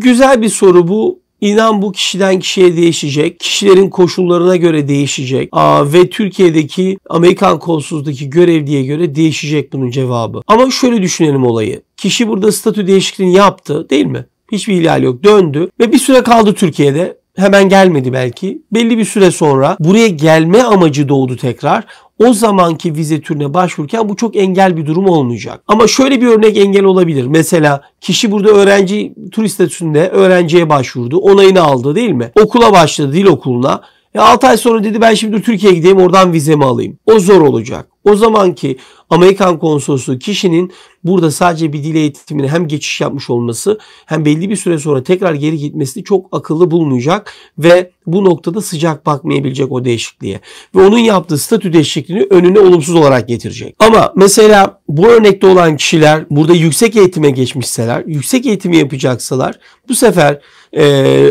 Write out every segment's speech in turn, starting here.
Güzel bir soru bu. İnan bu kişiden kişiye değişecek. Kişilerin koşullarına göre değişecek. Aa, ve Türkiye'deki Amerikan konsolosluğundaki görevliye göre değişecek bunun cevabı. Ama şöyle düşünelim olayı. Kişi burada statü değişikliğini yaptı değil mi? Hiçbir ihlal yok. Döndü ve bir süre kaldı Türkiye'de hemen gelmedi belki. Belli bir süre sonra buraya gelme amacı doğdu tekrar. O zamanki vize türüne başvururken bu çok engel bir durum olmayacak. Ama şöyle bir örnek engel olabilir. Mesela kişi burada öğrenci turist statüsünde öğrenciye başvurdu. Onayını aldı değil mi? Okula başladı dil okuluna. E 6 ay sonra dedi ben şimdi Türkiye'ye gideyim oradan vizemi alayım. O zor olacak. O zamanki Amerikan konsolosluğu kişinin burada sadece bir dil eğitimine hem geçiş yapmış olması hem belli bir süre sonra tekrar geri gitmesini çok akıllı bulmayacak ve bu noktada sıcak bakmayabilecek o değişikliğe. Ve onun yaptığı statü değişikliğini önüne olumsuz olarak getirecek. Ama mesela bu örnekte olan kişiler burada yüksek eğitime geçmişseler, yüksek eğitimi yapacaksalar bu sefer e,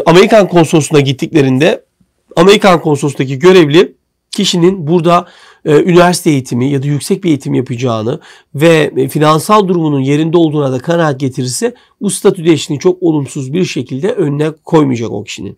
Amerikan konsolosluğuna gittiklerinde Amerikan konsolosluğundaki görevli kişinin burada e, üniversite eğitimi ya da yüksek bir eğitim yapacağını ve e, finansal durumunun yerinde olduğuna da kanaat getirirse bu statü değişini çok olumsuz bir şekilde önüne koymayacak o kişinin.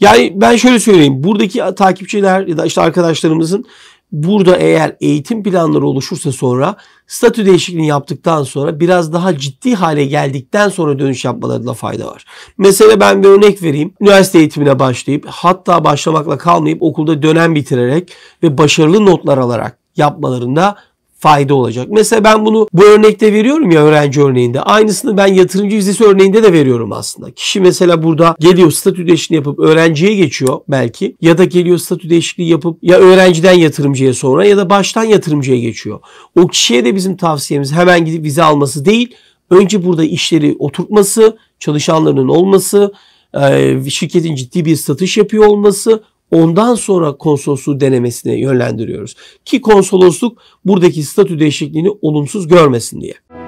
Yani ben şöyle söyleyeyim. Buradaki takipçiler ya da işte arkadaşlarımızın Burada eğer eğitim planları oluşursa sonra statü değişikliğini yaptıktan sonra biraz daha ciddi hale geldikten sonra dönüş yapmalarında fayda var. Mesela ben bir örnek vereyim. Üniversite eğitimine başlayıp hatta başlamakla kalmayıp okulda dönem bitirerek ve başarılı notlar alarak yapmalarında fayda olacak. Mesela ben bunu bu örnekte veriyorum ya öğrenci örneğinde. Aynısını ben yatırımcı vizesi örneğinde de veriyorum aslında. Kişi mesela burada geliyor statü değişikliği yapıp öğrenciye geçiyor belki ya da geliyor statü değişikliği yapıp ya öğrenciden yatırımcıya sonra ya da baştan yatırımcıya geçiyor. O kişiye de bizim tavsiyemiz hemen gidip vize alması değil. Önce burada işleri oturtması, çalışanlarının olması, şirketin ciddi bir satış yapıyor olması Ondan sonra konsolosluğu denemesine yönlendiriyoruz. Ki konsolosluk buradaki statü değişikliğini olumsuz görmesin diye.